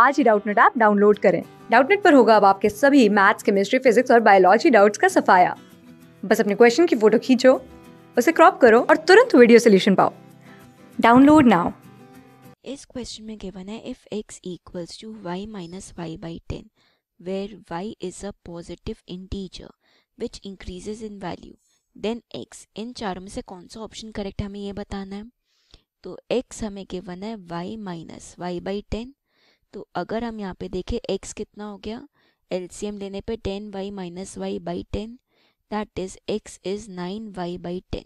आज ही Doubtnet app download करें डाउटनेट पर होगा अब आपके सभी मैथ्स केमिस्ट्री फिजिक्स और बायोलॉजी डाउट्स का सफाया बस अपने क्वेश्चन की फोटो खींचो उसे क्रॉप करो और तुरंत वीडियो सोल्यूशन पाओ डाउनलोड नाउ इस क्वेश्चन में गिवन है if X equals to Y minus Y by ten where Y is a positive integer which increases in value then X in चारों में से कौन सा ऑप्शन करेक्ट हमें ये बताना है तो एक्स हमें गिवन है Y minus Y by ten तो अगर हम यहाँ पे देखें x कितना हो गया एल लेने पे ten Y minus Y by ten that is x is nine Y by ten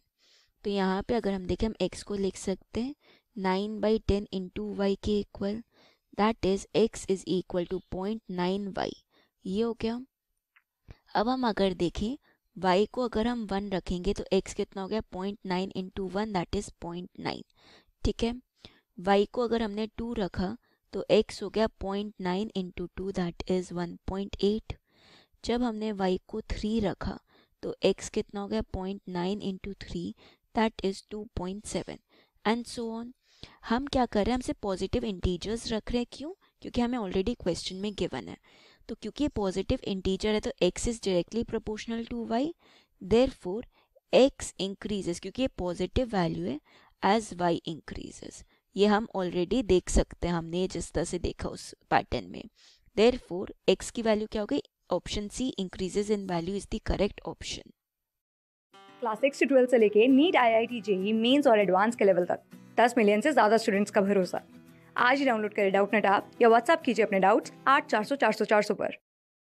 तो यहाँ पे अगर हम देखें हम x को लिख सकते हैं nine by ten into Y के equal that is x is equal to point nine Y ये हो गया अब हम अगर देखें y को अगर हम वन रखेंगे तो x कितना हो गया point nine into one that is point nine ठीक है y को अगर हमने टू रखा तो x हो गया point nine into two that is one point eight जब हमने y को थ्री रखा तो x कितना हो गया point nine into three that is two point seven and so on हम क्या कर रहे हैं हमसे पॉजिटिव इंटीजर्स रख रहे हैं क्यों क्योंकि हमें ऑलरेडी क्वेश्चन में गिवन है तो क्योंकि पॉजिटिव इंटीजर है तो x is directly proportional to y therefore X increases क्योंकि ये पॉजिटिव वैल्यू है एज वाई इंक्रीजेस ये हम ऑलरेडी देख सकते हैं हमने जिस तरह से देखा उस पैटर्न में देर फोर एक्स की वैल्यू क्या हो गई option C increases in value is the correct option class six से ट्वेल्थ से लेके NEET I I T JEE mains और एडवांस के लेवल तक दस मिलियन से ज्यादा स्टूडेंट्स का भरोसा आज ही डाउनलोड करें डाउट नेट आप या व्हाट्सअप कीजिए अपने डाउट्स आठ चार सौ चार सौ चार सौ पर